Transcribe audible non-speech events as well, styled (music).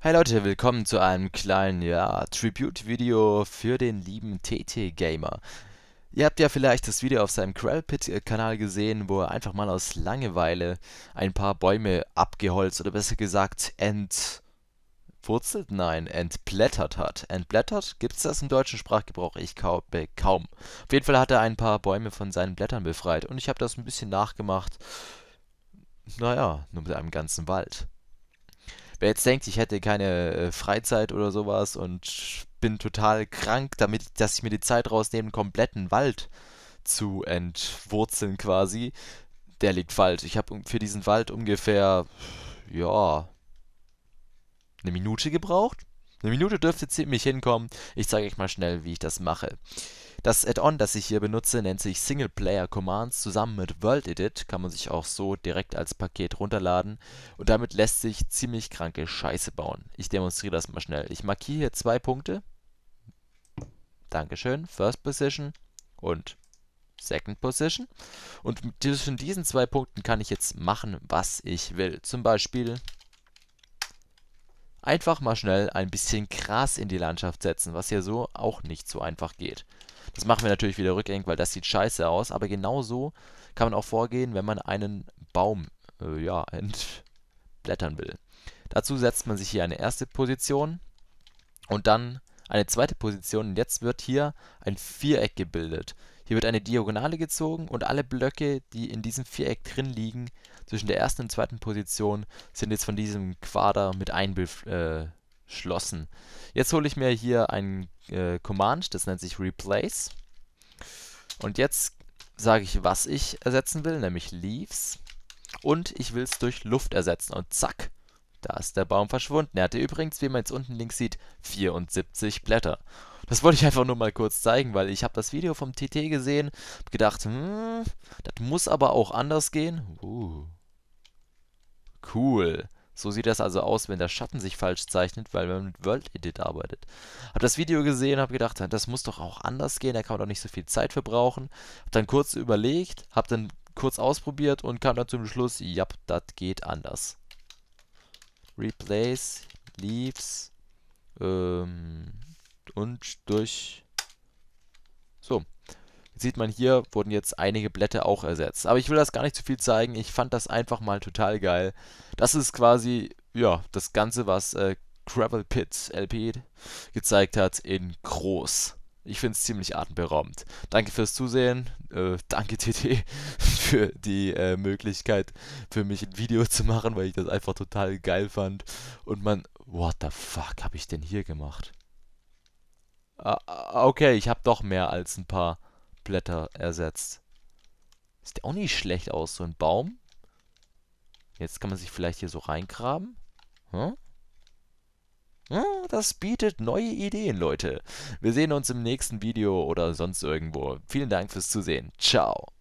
Hey Leute, willkommen zu einem kleinen, ja, Tribute-Video für den lieben TT Gamer. Ihr habt ja vielleicht das Video auf seinem Crowdpit-Kanal gesehen, wo er einfach mal aus Langeweile ein paar Bäume abgeholzt oder besser gesagt entwurzelt, nein, entblättert hat. Entblättert? Gibt's das im deutschen Sprachgebrauch? Ich glaube kaum. Auf jeden Fall hat er ein paar Bäume von seinen Blättern befreit und ich habe das ein bisschen nachgemacht. Naja, nur mit einem ganzen Wald. Wer jetzt denkt, ich hätte keine äh, Freizeit oder sowas und bin total krank, damit dass ich mir die Zeit rausnehme, einen kompletten Wald zu entwurzeln quasi, der liegt falsch. Ich habe für diesen Wald ungefähr, ja, eine Minute gebraucht. Eine Minute dürfte ziemlich hinkommen. Ich zeige euch mal schnell, wie ich das mache. Das Add-on, das ich hier benutze, nennt sich Singleplayer Commands. Zusammen mit World Edit kann man sich auch so direkt als Paket runterladen und damit lässt sich ziemlich kranke Scheiße bauen. Ich demonstriere das mal schnell. Ich markiere hier zwei Punkte. Dankeschön. First Position und Second Position. Und zwischen diesen zwei Punkten kann ich jetzt machen, was ich will. Zum Beispiel einfach mal schnell ein bisschen Gras in die Landschaft setzen, was hier so auch nicht so einfach geht. Das machen wir natürlich wieder rückgängig, weil das sieht scheiße aus. Aber genauso kann man auch vorgehen, wenn man einen Baum äh, ja, (laughs) entblättern will. Dazu setzt man sich hier eine erste Position und dann eine zweite Position. Und jetzt wird hier ein Viereck gebildet. Hier wird eine Diagonale gezogen und alle Blöcke, die in diesem Viereck drin liegen, zwischen der ersten und zweiten Position, sind jetzt von diesem Quader mit einbe äh, geschlossen. Jetzt hole ich mir hier ein äh, Command, das nennt sich replace. Und jetzt sage ich, was ich ersetzen will, nämlich leaves. Und ich will es durch Luft ersetzen. Und zack, da ist der Baum verschwunden. Er hatte übrigens, wie man jetzt unten links sieht, 74 Blätter. Das wollte ich einfach nur mal kurz zeigen, weil ich habe das Video vom TT gesehen, habe gedacht, hm, das muss aber auch anders gehen. Uh, cool. So sieht das also aus, wenn der Schatten sich falsch zeichnet, weil man mit World Edit arbeitet. Hab das Video gesehen, hab gedacht, das muss doch auch anders gehen, da kann man doch nicht so viel Zeit verbrauchen. Hab dann kurz überlegt, hab dann kurz ausprobiert und kam dann zum Schluss, ja, das geht anders. Replace, Leaves ähm, und durch. So, sieht man hier, wurden jetzt einige Blätter auch ersetzt. Aber ich will das gar nicht zu viel zeigen. Ich fand das einfach mal total geil. Das ist quasi, ja, das Ganze, was äh, Gravel Pits LP gezeigt hat, in groß. Ich finde es ziemlich atemberaubend. Danke fürs Zusehen. Äh, danke TT (laughs) für die äh, Möglichkeit, für mich ein Video zu machen, weil ich das einfach total geil fand. Und man, what the fuck habe ich denn hier gemacht? Ah, ah okay, ich habe doch mehr als ein paar Blätter ersetzt. Sieht auch nicht schlecht aus, so ein Baum. Jetzt kann man sich vielleicht hier so reingraben. Hm? Ja, das bietet neue Ideen, Leute. Wir sehen uns im nächsten Video oder sonst irgendwo. Vielen Dank fürs Zusehen. Ciao.